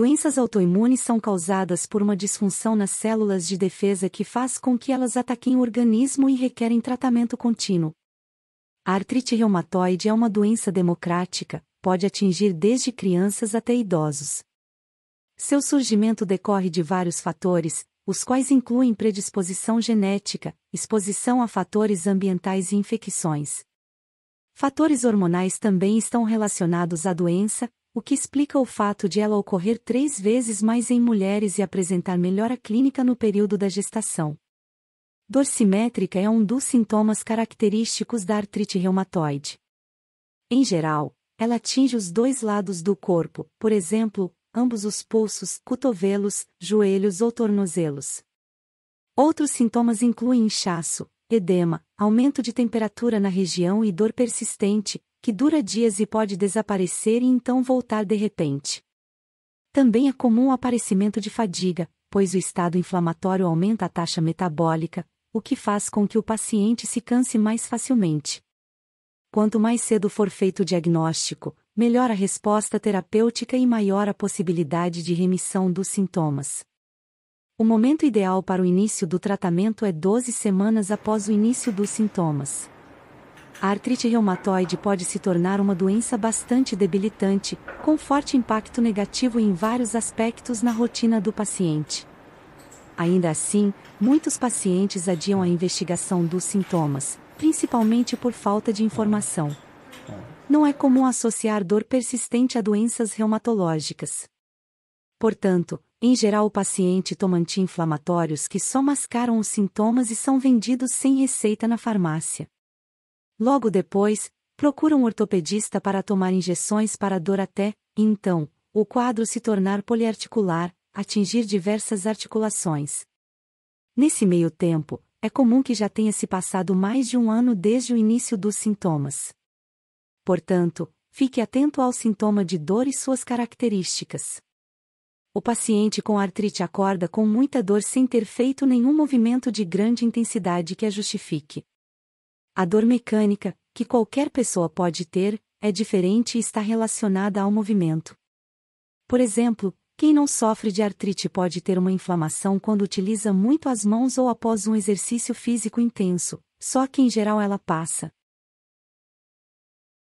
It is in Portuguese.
doenças autoimunes são causadas por uma disfunção nas células de defesa que faz com que elas ataquem o organismo e requerem tratamento contínuo. A artrite reumatoide é uma doença democrática, pode atingir desde crianças até idosos. Seu surgimento decorre de vários fatores, os quais incluem predisposição genética, exposição a fatores ambientais e infecções. Fatores hormonais também estão relacionados à doença, o que explica o fato de ela ocorrer três vezes mais em mulheres e apresentar melhora clínica no período da gestação. Dor simétrica é um dos sintomas característicos da artrite reumatoide. Em geral, ela atinge os dois lados do corpo, por exemplo, ambos os pulsos, cotovelos, joelhos ou tornozelos. Outros sintomas incluem inchaço, edema, aumento de temperatura na região e dor persistente, que dura dias e pode desaparecer e então voltar de repente. Também é comum o aparecimento de fadiga, pois o estado inflamatório aumenta a taxa metabólica, o que faz com que o paciente se canse mais facilmente. Quanto mais cedo for feito o diagnóstico, melhor a resposta terapêutica e maior a possibilidade de remissão dos sintomas. O momento ideal para o início do tratamento é 12 semanas após o início dos sintomas a artrite reumatoide pode se tornar uma doença bastante debilitante, com forte impacto negativo em vários aspectos na rotina do paciente. Ainda assim, muitos pacientes adiam a investigação dos sintomas, principalmente por falta de informação. Não é comum associar dor persistente a doenças reumatológicas. Portanto, em geral o paciente toma anti-inflamatórios que só mascaram os sintomas e são vendidos sem receita na farmácia. Logo depois, procura um ortopedista para tomar injeções para dor até, então, o quadro se tornar poliarticular, atingir diversas articulações. Nesse meio tempo, é comum que já tenha se passado mais de um ano desde o início dos sintomas. Portanto, fique atento ao sintoma de dor e suas características. O paciente com artrite acorda com muita dor sem ter feito nenhum movimento de grande intensidade que a justifique. A dor mecânica, que qualquer pessoa pode ter, é diferente e está relacionada ao movimento. Por exemplo, quem não sofre de artrite pode ter uma inflamação quando utiliza muito as mãos ou após um exercício físico intenso, só que em geral ela passa.